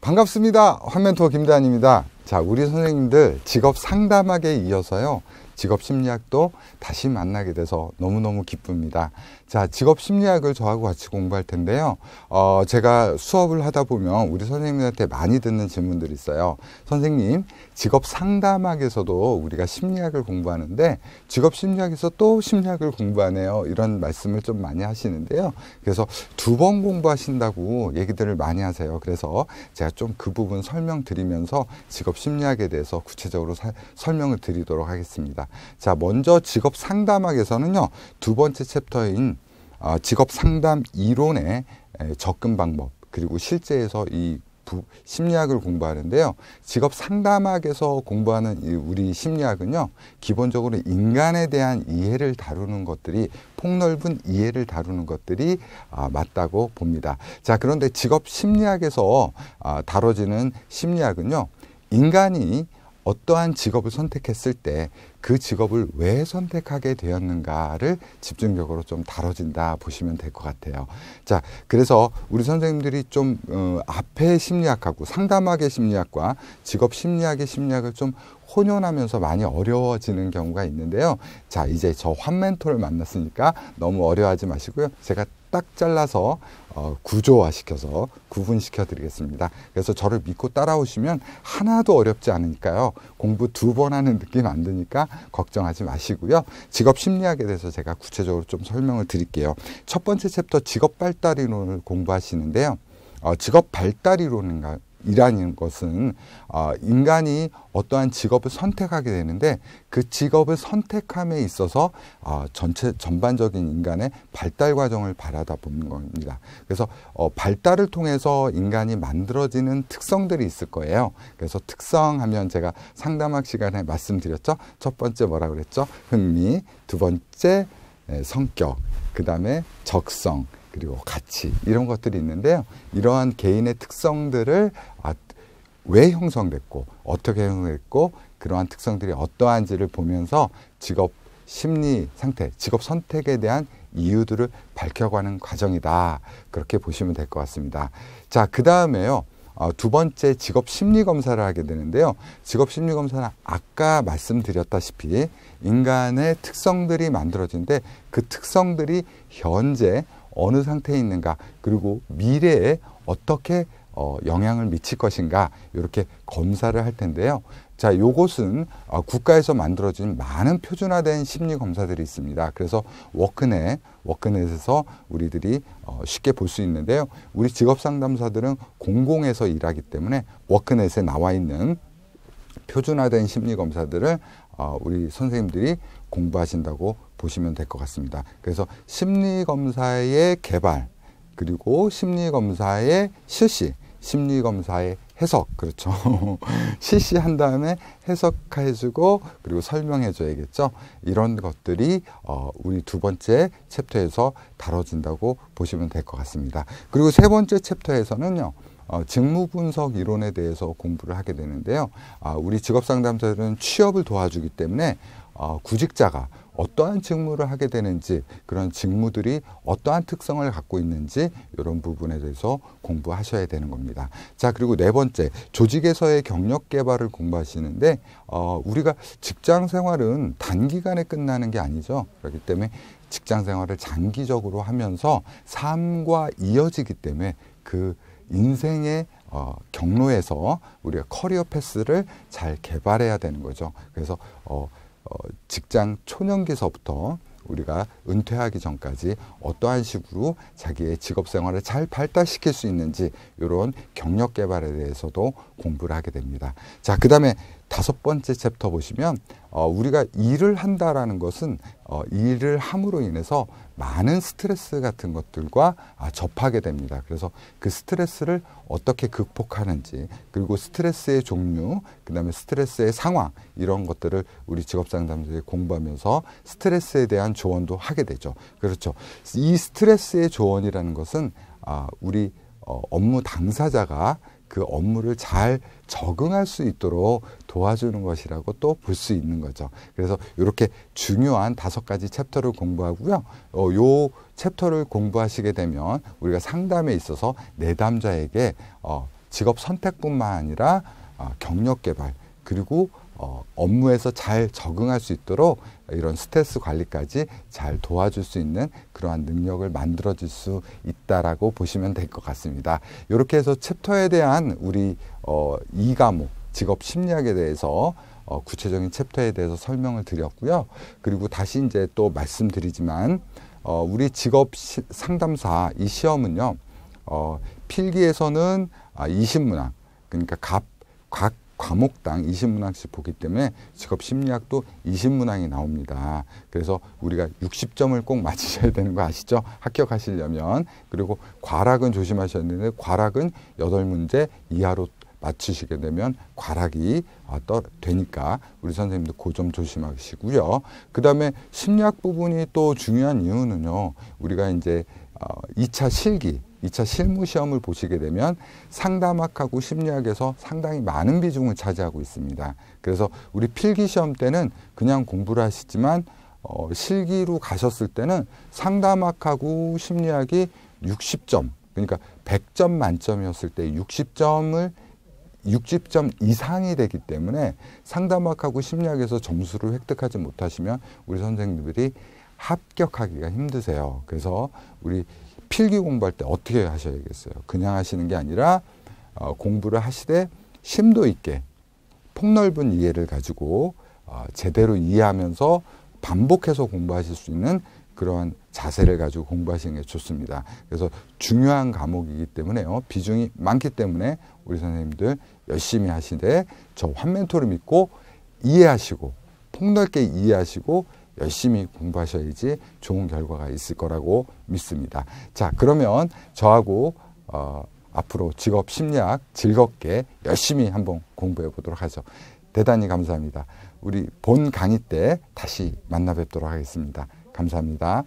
반갑습니다. 화면 투어 김단입니다. 자, 우리 선생님들 직업 상담학에 이어서요. 직업 심리학도 다시 만나게 돼서 너무너무 기쁩니다. 자, 직업 심리학을 저하고 같이 공부할 텐데요. 어, 제가 수업을 하다 보면 우리 선생님한테 많이 듣는 질문들이 있어요. 선생님, 직업 상담학에서도 우리가 심리학을 공부하는데 직업 심리학에서 또 심리학을 공부하네요. 이런 말씀을 좀 많이 하시는데요. 그래서 두 번 공부하신다고 얘기들을 많이 하세요. 그래서 제가 좀 그 부분 설명드리면서 직업 심리학에 대해서 구체적으로 사, 설명을 드리도록 하겠습니다. 자, 먼저 직업 상담학에서는요, 두 번째 챕터인 어, 직업 상담 이론의 접근 방법, 그리고 실제에서 이 부, 심리학을 공부하는데요. 직업 상담학에서 공부하는 우리 심리학은요, 기본적으로 인간에 대한 이해를 다루는 것들이 폭넓은 이해를 다루는 것들이 아, 맞다고 봅니다. 자, 그런데 직업 심리학에서 아, 다뤄지는 심리학은요, 인간이 어떠한 직업을 선택했을 때그 직업을 왜 선택하게 되었는가를 집중적으로 좀 다뤄진다 보시면 될 것 같아요. 자, 그래서 우리 선생님들이 좀 어, 앞에 심리학하고 상담학의 심리학과 직업 심리학의 심리학을 좀 혼연하면서 많이 어려워지는 경우가 있는데요. 자, 이제 저 환멘토를 만났으니까 너무 어려워하지 마시고요. 제가 딱 잘라서 어, 구조화시켜서 구분시켜 드리겠습니다. 그래서 저를 믿고 따라오시면 하나도 어렵지 않으니까요. 공부 두 번 하는 느낌 안 드니까 걱정하지 마시고요. 직업 심리학에 대해서 제가 구체적으로 좀 설명을 드릴게요. 첫 번째 챕터 직업 발달 이론을 공부하시는데요. 어, 직업 발달 이론인가 요 이라는 것은 어, 인간이 어떠한 직업을 선택하게 되는데 그 직업을 선택함에 있어서 어, 전체 전반적인 인간의 발달 과정을 바라다 보는 겁니다. 그래서 어, 발달을 통해서 인간이 만들어지는 특성들이 있을 거예요. 그래서 특성하면 제가 상담학 시간에 말씀드렸죠. 첫 번째 뭐라 그랬죠? 흥미, 두 번째 성격, 그 다음에 적성. 그리고 가치 이런 것들이 있는데요. 이러한 개인의 특성들을 아, 왜 형성됐고 어떻게 형성됐고 그러한 특성들이 어떠한지를 보면서 직업 심리 상태, 직업 선택에 대한 이유들을 밝혀가는 과정이다. 그렇게 보시면 될 것 같습니다. 자, 그 다음에요. 어, 두 번째 직업 심리 검사를 하게 되는데요. 직업 심리 검사는 아까 말씀드렸다시피 인간의 특성들이 만들어진데 그 특성들이 현재 어느 상태에 있는가 그리고 미래에 어떻게 어, 영향을 미칠 것인가 이렇게 검사를 할 텐데요. 자, 요것은 어, 국가에서 만들어진 많은 표준화된 심리 검사들이 있습니다. 그래서 워크넷, 워크넷에서 우리들이 어, 쉽게 볼 수 있는데요. 우리 직업 상담사들은 공공에서 일하기 때문에 워크넷에 나와 있는 표준화된 심리 검사들을 어, 우리 선생님들이 공부하신다고 보시면 될 것 같습니다. 그래서 심리검사의 개발, 그리고 심리검사의 실시, 심리검사의 해석, 그렇죠. 실시한 다음에 해석해주고, 그리고 설명해줘야겠죠. 이런 것들이, 어, 우리 두 번째 챕터에서 다뤄진다고 보시면 될 것 같습니다. 그리고 세 번째 챕터에서는요, 어, 직무분석 이론에 대해서 공부를 하게 되는데요. 아, 우리 직업상담사들은 취업을 도와주기 때문에 어, 구직자가 어떠한 직무를 하게 되는지 그런 직무들이 어떠한 특성을 갖고 있는지 이런 부분에 대해서 공부하셔야 되는 겁니다. 자 그리고 네 번째 조직에서의 경력 개발을 공부하시는데 어, 우리가 직장 생활은 단기간에 끝나는 게 아니죠. 그렇기 때문에 직장 생활을 장기적으로 하면서 삶과 이어지기 때문에 그 인생의 어, 경로에서 우리가 커리어 패스를 잘 개발해야 되는 거죠. 그래서 어, 어, 직장 초년기서부터 우리가 은퇴하기 전까지 어떠한 식으로 자기의 직업 생활을 잘 발달시킬 수 있는지 이런 경력 개발에 대해서도 공부를 하게 됩니다. 자, 그다음에 다섯 번째 챕터 보시면 어, 우리가 일을 한다라는 것은 어, 일을 함으로 인해서 많은 스트레스 같은 것들과 아, 접하게 됩니다. 그래서 그 스트레스를 어떻게 극복하는지 그리고 스트레스의 종류, 그다음에 스트레스의 상황 이런 것들을 우리 직업 상담소에 공부하면서 스트레스에 대한 조언도 하게 되죠. 그렇죠. 이 스트레스의 조언이라는 것은 아, 우리 어, 업무 당사자가 그 업무를 잘 적응할 수 있도록 도와주는 것이라고 또 볼 수 있는 거죠. 그래서 이렇게 중요한 다섯 가지 챕터를 공부하고요. 어, 요 챕터를 공부하시게 되면 우리가 상담에 있어서 내담자에게 어, 직업 선택뿐만 아니라 어, 경력 개발 그리고 어, 업무에서 잘 적응할 수 있도록 이런 스트레스 관리까지 잘 도와줄 수 있는 그러한 능력을 만들어줄 수 있다라고 보시면 될 것 같습니다. 이렇게 해서 챕터에 대한 우리 어, 이 과목 직업 심리학에 대해서 어, 구체적인 챕터에 대해서 설명을 드렸고요. 그리고 다시 이제 또 말씀드리지만 어, 우리 직업 시, 상담사 이 시험은요. 어, 필기에서는 아, 이신문학 그러니까 각, 각 과목당 2 0문항씩 보기 때문에 직업 심리학도 2 0문항이 나옵니다. 그래서 우리가 육십 점을꼭 맞히셔야 되는 거 아시죠? 합격하시려면. 그리고 과락은 조심하셔는데 과락은 여 문제 이하로 맞추시게 되면 과락이 아, 되니까 우리 선생님도 그점 조심하시고요. 그다음에 심리학 부분이 또 중요한 이유는요. 우리가 이제 어, 이차 실기 이차 실무 시험을 보시게 되면 상담학하고 심리학에서 상당히 많은 비중을 차지하고 있습니다. 그래서 우리 필기 시험 때는 그냥 공부를 하시지만 어, 실기로 가셨을 때는 상담학하고 심리학이 60점, 그러니까 100점 만점이었을 때 60점을 60점 이상이 되기 때문에 상담학하고 심리학에서 점수를 획득하지 못하시면 우리 선생님들이 합격하기가 힘드세요. 그래서 우리 필기 공부할 때 어떻게 하셔야겠어요? 그냥 하시는 게 아니라 어, 공부를 하시되 심도 있게 폭넓은 이해를 가지고 어, 제대로 이해하면서 반복해서 공부하실 수 있는 그러한 자세를 가지고 공부하시는 게 좋습니다. 그래서 중요한 과목이기 때문에요. 비중이 많기 때문에 우리 선생님들 열심히 하시되 저 환멘토를 믿고 이해하시고 폭넓게 이해하시고 열심히 공부하셔야지 좋은 결과가 있을 거라고 믿습니다. 자, 그러면 저하고 어, 앞으로 직업 심리학 즐겁게 열심히 한번 공부해 보도록 하죠. 대단히 감사합니다. 우리 본 강의 때 다시 만나 뵙도록 하겠습니다. 감사합니다.